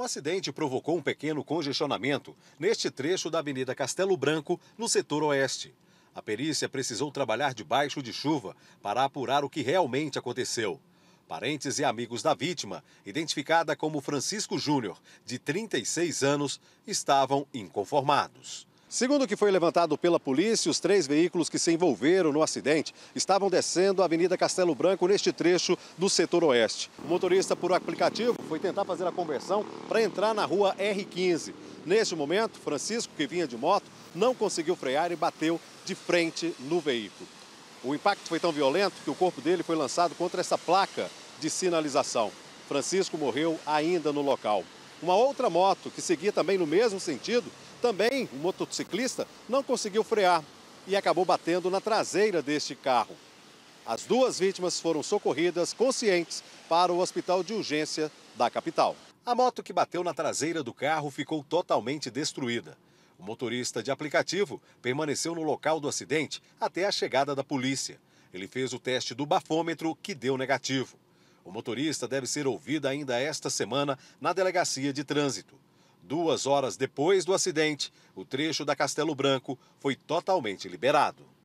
O acidente provocou um pequeno congestionamento neste trecho da Avenida Castelo Branco, no setor oeste. A perícia precisou trabalhar debaixo de chuva para apurar o que realmente aconteceu. Parentes e amigos da vítima, identificada como Francisco Júnior, de 36 anos, estavam inconformados. Segundo o que foi levantado pela polícia, os três veículos que se envolveram no acidente estavam descendo a Avenida Castelo Branco neste trecho do setor oeste. O motorista, por aplicativo, foi tentar fazer a conversão para entrar na rua R15. Neste momento, Francisco, que vinha de moto, não conseguiu frear e bateu de frente no veículo. O impacto foi tão violento que o corpo dele foi lançado contra essa placa de sinalização. Francisco morreu ainda no local. Uma outra moto que seguia também no mesmo sentido, também um motociclista, não conseguiu frear e acabou batendo na traseira deste carro. As duas vítimas foram socorridas conscientes para o hospital de urgência da capital. A moto que bateu na traseira do carro ficou totalmente destruída. O motorista de aplicativo permaneceu no local do acidente até a chegada da polícia. Ele fez o teste do bafômetro, que deu negativo. O motorista deve ser ouvido ainda esta semana na delegacia de trânsito. Duas horas depois do acidente, o trecho da Castelo Branco foi totalmente liberado.